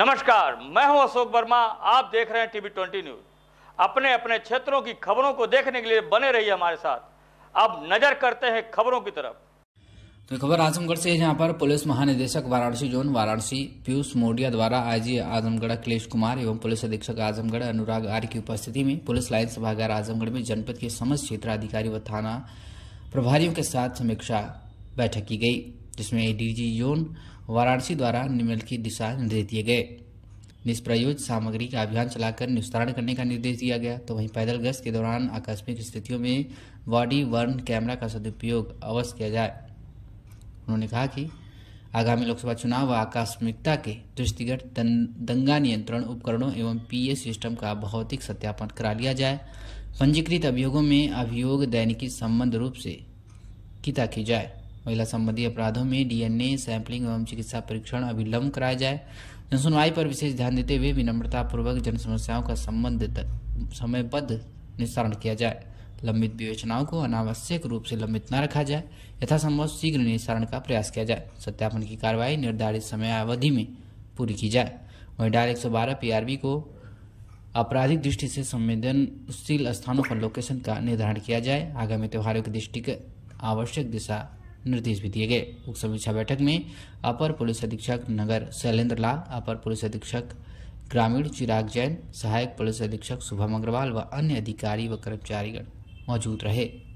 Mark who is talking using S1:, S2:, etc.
S1: नमस्कार मैं हूं अशोक वर्मा आप देख रहे हैं टीवी ट्वेंटी न्यूज अपने अपने क्षेत्रों की खबरों को देखने के लिए बने रहिए हमारे साथ अब नजर करते हैं खबरों की तरफ
S2: तो खबर आजमगढ़ से है जहाँ पर पुलिस महानिदेशक वाराणसी जोन वाराणसी पीयूष मोडिया द्वारा आईजी आजमगढ़ अखिलेश कुमार एवं पुलिस अधीक्षक आजमगढ़ अनुराग आर्य की उपस्थिति में पुलिस लाइन सभागार आजमगढ़ में जनपद के समस्त क्षेत्राधिकारी व थाना प्रभारियों के साथ समीक्षा बैठक की गई जिसमें एडीजी जोन वाराणसी द्वारा निम्नलिखित दिशा निर्देश दिए गए निष्प्रयोज सामग्री का अभियान चलाकर निस्तारण करने का निर्देश दिया गया तो वहीं पैदल गश्त के दौरान आकस्मिक स्थितियों में बॉडी वर्न कैमरा का सदुपयोग अवश्य किया जाए उन्होंने कहा कि आगामी लोकसभा चुनाव व आकस्मिकता के दृष्टिगत दंगा नियंत्रण उपकरणों एवं पीए सिस्टम e का भौतिक सत्यापन करा लिया जाए पंजीकृत अभियोगों में अभियोग दैनिकी संबंध रूप से किता की जाए महिला संबंधी अपराधों में डीएनए सैंपलिंग एवं चिकित्सा परीक्षण अविलंब कराया जाए जनसुनवाई पर विशेष ध्यान देते हुए विनम्रतापूर्वक जन समस्याओं का संबंधित समयबद्ध निस्तारण किया जाए लंबित विवेचनाओं को अनावश्यक रूप से लंबित न रखा जाए यथासंभव शीघ्र निस्तारण का प्रयास किया जाए सत्यापन की कार्रवाई निर्धारित समयावधि में पूरी की जाए वहीं डायल एक सौ बारह पीआरबी को आपराधिक दृष्टि से संवेदनशील स्थानों पर लोकेशन का निर्धारण किया जाए आगामी त्योहारों की दृष्टि आवश्यक दिशा निर्देश भी दिए गए उप समीक्षा बैठक में अपर पुलिस अधीक्षक नगर शैलेन्द्र लाल अपर पुलिस अधीक्षक ग्रामीण चिराग जैन सहायक पुलिस अधीक्षक शुभम अग्रवाल व अन्य अधिकारी व कर्मचारीगण मौजूद रहे